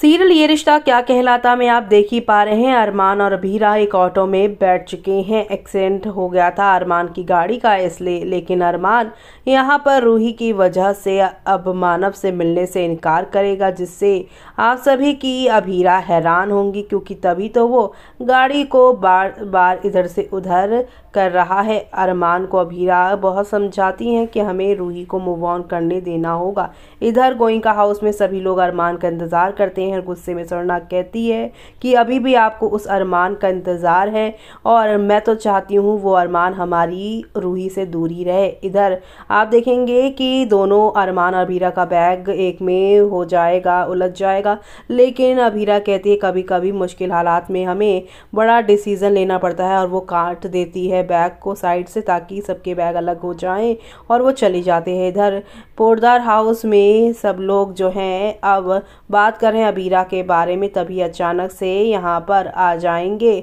serial ये रिश्ता क्या कहलाता में आप देख ही पा रहे हैं अरमान और अभीरा एक ऑटो में बैठ चुके हैं एक्सीडेंट हो गया था अरमान की गाड़ी का इसलिए लेकिन अरमान यहाँ पर रूही की वजह से अब मानव से मिलने से इनकार करेगा जिससे आप सभी की अभीरा हैरान होंगी क्योंकि तभी तो वो गाड़ी को बार बार इधर से उधर कर रहा है अरमान को अभीरा बहुत समझाती हैं कि हमें रूही को मूव ऑन करने देना होगा इधर गोइंका हाउस में सभी लोग अरमान का इंतज़ार करते जाते हैं और गुस्से में स्वर्णा कहती है कि अभी भी आपको उस अरमान का इंतज़ार है और मैं तो चाहती हूँ वो अरमान हमारी रूही से दूरी रहे इधर आप देखेंगे कि दोनों अरमान और अबीरा का बैग एक में हो जाएगा उलझ जाएगा लेकिन अबीरा कहती है कभी कभी मुश्किल हालात में हमें बड़ा डिसीज़न लेना पड़ता है और वो काट देती है बैग को साइड से ताकि सबके बैग अलग हो जाएं और वो चले जाते हैं इधर पोरदार हाउस में सब लोग जो हैं अब बात कर रहे हैं अबीरा के बारे में तभी अचानक से यहाँ पर आ जाएंगे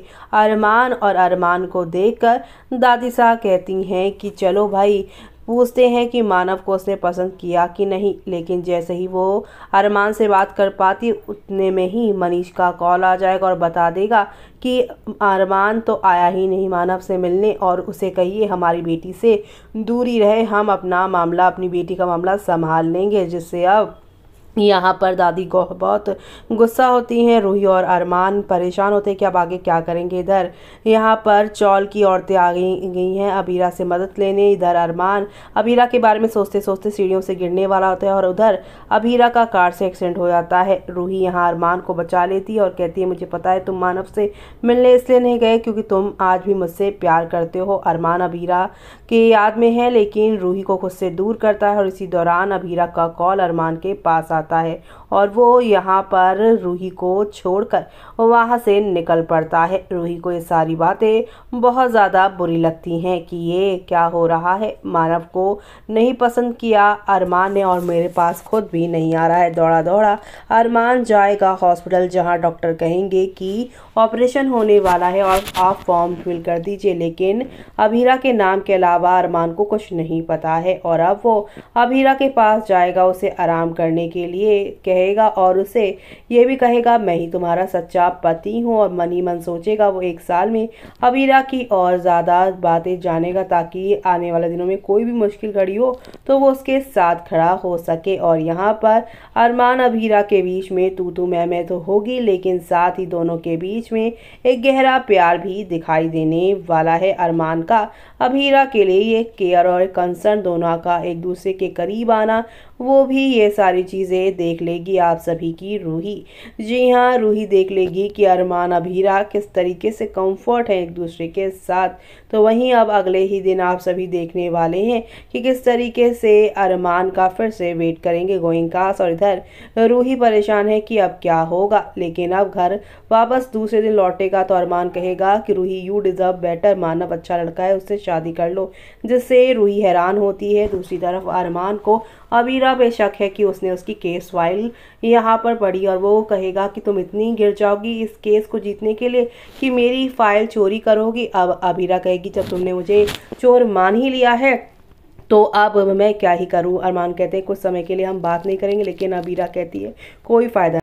अरमान और अरमान को देखकर दादी साह कहती हैं कि चलो भाई पूछते हैं कि मानव को उसने पसंद किया कि नहीं लेकिन जैसे ही वो अरमान से बात कर पाती उतने में ही मनीष का कॉल आ जाएगा और बता देगा कि अरमान तो आया ही नहीं मानव से मिलने और उसे कहिए हमारी बेटी से दूरी रहे हम अपना मामला अपनी बेटी का मामला संभाल लेंगे जिससे अब यहाँ पर दादी को बहुत गुस्सा होती हैं रूही और अरमान परेशान होते हैं कि अब आगे क्या करेंगे इधर यहाँ पर चौल की औरतें आ गई गई हैं अबीरा से मदद लेने इधर अरमान अबीरा के बारे में सोचते सोचते सीढ़ियों से गिरने वाला होता है और उधर अबीरा का कार से एक्सीडेंट हो जाता है रूही यहाँ अरमान को बचा लेती है और कहती है मुझे पता है तुम मानव से मिलने इसलिए नहीं गए क्योंकि तुम आज भी मुझसे प्यार करते हो अरमान अबीरा के याद में है लेकिन रूही को खुद से दूर करता है और इसी दौरान अबीरा का कॉल अरमान के पास आ जाता है और वो यहाँ पर रूही को छोड़कर वहाँ से निकल पड़ता है रूही को ये सारी बातें बहुत ज़्यादा बुरी लगती हैं कि ये क्या हो रहा है मानव को नहीं पसंद किया अरमान ने और मेरे पास खुद भी नहीं आ रहा है दौड़ा दौड़ा अरमान जाएगा हॉस्पिटल जहाँ डॉक्टर कहेंगे कि ऑपरेशन होने वाला है और आप फॉर्म फिल कर दीजिए लेकिन अभीरा के नाम के अलावा अरमान को कुछ नहीं पता है और अब वो अभीरा के पास जाएगा उसे आराम करने के लिए कहेगा और उसे ये भी कहेगा मैं ही तुम्हारा सच्चा पति हूँ और मन ही मन सोचेगा वो एक साल में अबीरा की और ज़्यादा बातें जानेगा ताकि आने वाले दिनों में कोई भी मुश्किल खड़ी हो तो वो उसके साथ खड़ा हो सके और यहाँ पर अरमान अबीरा के बीच में तू तू तो मैं मैं तो होगी लेकिन साथ ही दोनों के बीच में एक गहरा प्यार भी दिखाई देने वाला है अरमान का अबीरा के लिए ये केयर और कंसर्न दोनों का एक दूसरे के करीब आना वो भी ये सारी चीज़ें से देख लेगी आप सभी की रूही जी हाँ रूही देख लेगी कि अरमान अभीरा किस तरीके से कंफर्ट है एक दूसरे के साथ तो वहीं अब अगले ही दिन आप सभी देखने वाले हैं कि किस तरीके से अरमान का फिर से वेट करेंगे गोइंकास और इधर रूही परेशान है कि अब क्या होगा लेकिन अब घर वापस दूसरे दिन लौटेगा तो अरमान कहेगा कि Ruhi you deserve better Manav अच्छा लड़का है उससे शादी कर लो जिससे रूही हैरान होती है दूसरी तरफ अरमान को अबीरा बेशक है कि उसने उसकी केस फाइल यहाँ पर पढ़ी और वो कहेगा कि तुम इतनी गिर जाओगी इस केस को जीतने के लिए कि मेरी फाइल चोरी करोगी अब अबीरा कहेगी जब तुमने मुझे चोर मान ही लिया है तो अब मैं क्या ही करूं अरमान कहते हैं कुछ समय के लिए हम बात नहीं करेंगे लेकिन अबीरा कहती है कोई फ़ायदा